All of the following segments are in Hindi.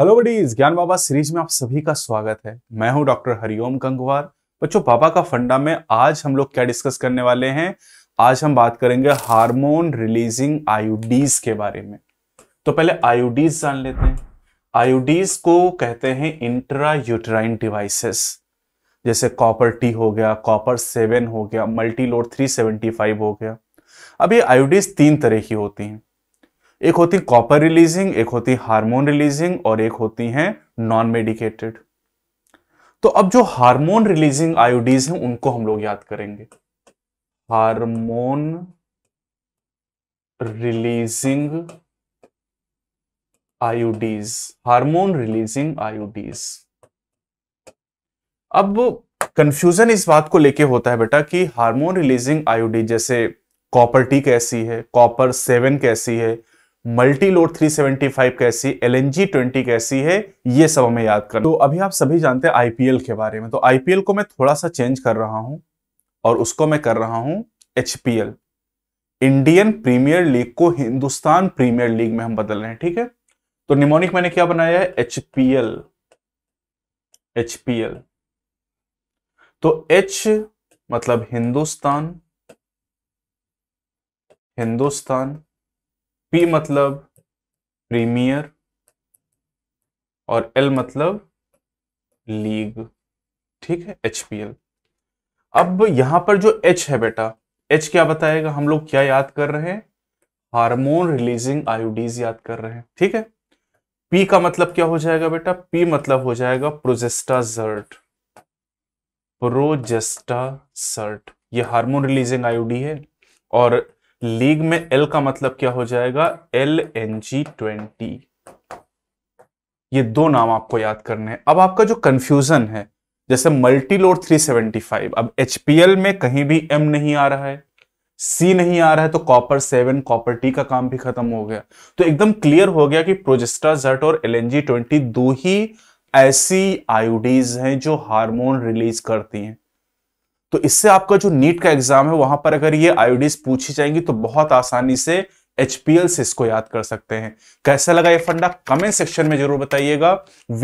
हेलो बडीज ज्ञान बाबा सीरीज में आप सभी का स्वागत है मैं हूं डॉक्टर हरिओम गंगवार बच्चों बाबा का फंडा में आज हम लोग क्या डिस्कस करने वाले हैं आज हम बात करेंगे हार्मोन रिलीजिंग आयोडीज के बारे में तो पहले आयोडीज जान लेते हैं आयोडीज को कहते हैं इंट्रा यूटराइन डिवाइसेस जैसे कॉपर टी हो गया कॉपर सेवन हो गया मल्टीलोड थ्री हो गया अब ये आयोडीज तीन तरह की होती हैं एक होती कॉपर रिलीजिंग एक होती हार्मोन रिलीजिंग और एक होती हैं नॉन मेडिकेटेड तो अब जो हार्मोन रिलीजिंग आयोडीज हैं उनको हम लोग याद करेंगे hormone releasing IUDs hormone releasing IUDs अब कंफ्यूजन इस बात को लेके होता है बेटा कि हार्मोन रिलीजिंग आयोडीज जैसे कॉपर टी कैसी है कॉपर सेवन कैसी है मल्टी लोड 375 कैसी एल एन जी ट्वेंटी कैसी है ये सब हमें याद करना तो अभी आप सभी जानते हैं आईपीएल के बारे में तो आईपीएल को मैं थोड़ा सा चेंज कर रहा हूं और उसको मैं कर रहा हूं एच इंडियन प्रीमियर लीग को हिंदुस्तान प्रीमियर लीग में हम बदल रहे हैं ठीक है तो निमोनिक मैंने क्या बनाया है H P L H P L तो एच मतलब हिंदुस्तान हिंदुस्तान पी मतलब प्रीमियर और एल मतलब लीग ठीक है एच पी एल अब यहां पर जो एच है बेटा एच क्या बताएगा हम लोग क्या याद कर रहे हैं हार्मोन रिलीजिंग आयोडीज याद कर रहे हैं ठीक है पी का मतलब क्या हो जाएगा बेटा पी मतलब हो जाएगा प्रोजेस्टाजर्ट सर्ट ये हार्मोन रिलीजिंग आयोडी है और लीग में एल का मतलब क्या हो जाएगा एल एन जी ट्वेंटी ये दो नाम आपको याद करने हैं अब आपका जो कंफ्यूजन है जैसे मल्टीलोड 375 अब एचपीएल में कहीं भी एम नहीं आ रहा है सी नहीं आ रहा है तो कॉपर सेवन कॉपर टी का काम भी खत्म हो गया तो एकदम क्लियर हो गया कि प्रोजेस्टा जट और एल एन जी ट्वेंटी दो ही ऐसी आयोडीज हैं जो हार्मोन रिलीज करती हैं तो इससे आपका जो नीट का एग्जाम है वहां पर अगर ये आयोडीज पूछी जाएंगी तो बहुत आसानी से एचपीएल से इसको याद कर सकते हैं कैसा लगा ये फंडा कमेंट सेक्शन में जरूर बताइएगा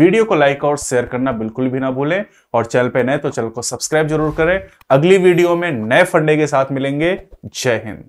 वीडियो को लाइक और शेयर करना बिल्कुल भी ना भूलें और चैनल पे नए तो चैनल को सब्सक्राइब जरूर करें अगली वीडियो में नए फंडे के साथ मिलेंगे जय हिंद